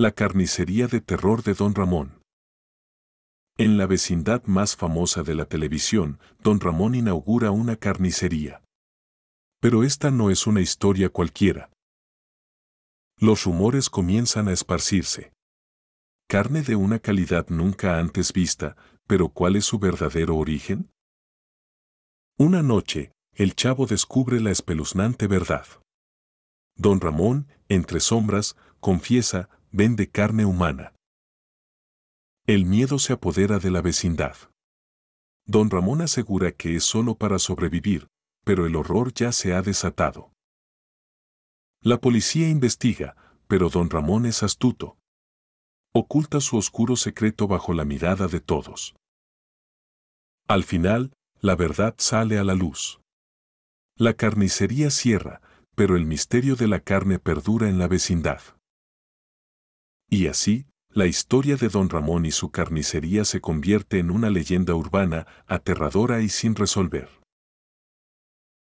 La carnicería de terror de Don Ramón. En la vecindad más famosa de la televisión, Don Ramón inaugura una carnicería. Pero esta no es una historia cualquiera. Los rumores comienzan a esparcirse. Carne de una calidad nunca antes vista, pero ¿cuál es su verdadero origen? Una noche, el chavo descubre la espeluznante verdad. Don Ramón, entre sombras, confiesa vende carne humana. El miedo se apodera de la vecindad. Don Ramón asegura que es solo para sobrevivir, pero el horror ya se ha desatado. La policía investiga, pero don Ramón es astuto. Oculta su oscuro secreto bajo la mirada de todos. Al final, la verdad sale a la luz. La carnicería cierra, pero el misterio de la carne perdura en la vecindad. Y así, la historia de don Ramón y su carnicería se convierte en una leyenda urbana aterradora y sin resolver.